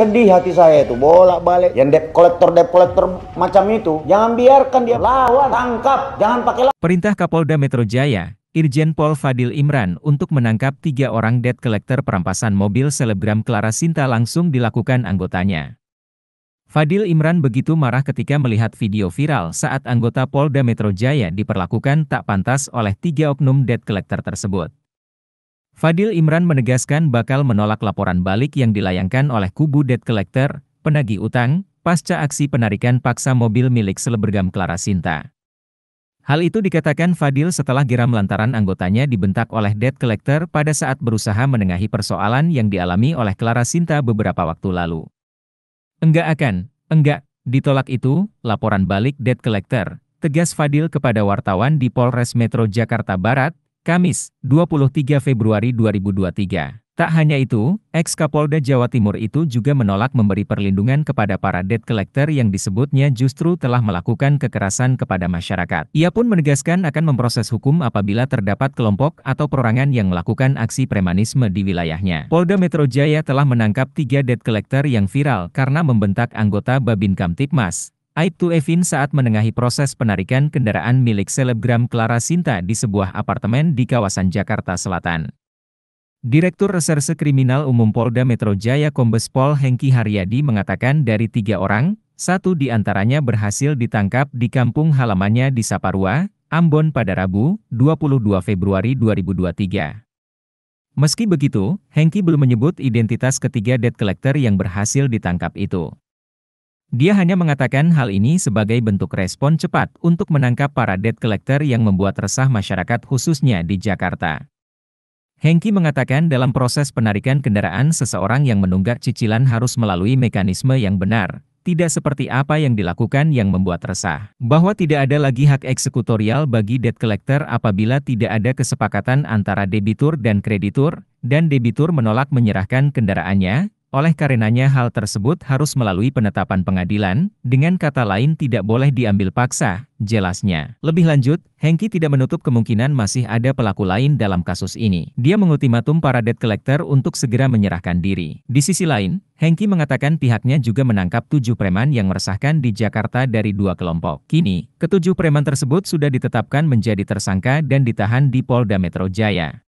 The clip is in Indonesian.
Sedih hati saya itu bolak-balik. Yang debt collector debt collector macam itu, jangan biarkan dia lawan, tangkap, jangan pakai lawan. Perintah Kapolda Metro Jaya, Irjen Pol Fadil Imran untuk menangkap tiga orang debt collector perampasan mobil selebgram Clara Sinta langsung dilakukan anggotanya. Fadil Imran begitu marah ketika melihat video viral saat anggota Polda Metro Jaya diperlakukan tak pantas oleh tiga oknum debt collector tersebut. Fadil Imran menegaskan bakal menolak laporan balik yang dilayangkan oleh kubu debt collector, penagih utang, pasca aksi penarikan paksa mobil milik selebergam Clara Sinta. Hal itu dikatakan Fadil setelah geram lantaran anggotanya dibentak oleh debt collector pada saat berusaha menengahi persoalan yang dialami oleh Clara Sinta beberapa waktu lalu. Enggak akan, enggak, ditolak itu, laporan balik debt collector, tegas Fadil kepada wartawan di Polres Metro Jakarta Barat, Kamis, 23 Februari 2023. Tak hanya itu, ex Kapolda Jawa Timur itu juga menolak memberi perlindungan kepada para debt collector yang disebutnya justru telah melakukan kekerasan kepada masyarakat. Ia pun menegaskan akan memproses hukum apabila terdapat kelompok atau perorangan yang melakukan aksi premanisme di wilayahnya. Polda Metro Jaya telah menangkap tiga debt collector yang viral karena membentak anggota Babin Kamtipmas, Aibtu Evin saat menengahi proses penarikan kendaraan milik selebgram Clara Sinta di sebuah apartemen di kawasan Jakarta Selatan. Direktur Reserse Kriminal Umum Polda Metro Jaya Kombes Pol Hengki Haryadi mengatakan dari tiga orang, satu di antaranya berhasil ditangkap di kampung halamannya di Saparua, Ambon pada Rabu, 22 Februari 2023. Meski begitu, Hengki belum menyebut identitas ketiga debt collector yang berhasil ditangkap itu. Dia hanya mengatakan hal ini sebagai bentuk respon cepat untuk menangkap para debt collector yang membuat resah masyarakat khususnya di Jakarta. Hengki mengatakan dalam proses penarikan kendaraan seseorang yang menunggak cicilan harus melalui mekanisme yang benar, tidak seperti apa yang dilakukan yang membuat resah. Bahwa tidak ada lagi hak eksekutorial bagi debt collector apabila tidak ada kesepakatan antara debitur dan kreditur, dan debitur menolak menyerahkan kendaraannya, oleh karenanya hal tersebut harus melalui penetapan pengadilan, dengan kata lain tidak boleh diambil paksa, jelasnya. Lebih lanjut, Hengki tidak menutup kemungkinan masih ada pelaku lain dalam kasus ini. Dia mengultimatum para debt collector untuk segera menyerahkan diri. Di sisi lain, Hengki mengatakan pihaknya juga menangkap tujuh preman yang meresahkan di Jakarta dari dua kelompok. Kini, ketujuh preman tersebut sudah ditetapkan menjadi tersangka dan ditahan di Polda Metro Jaya.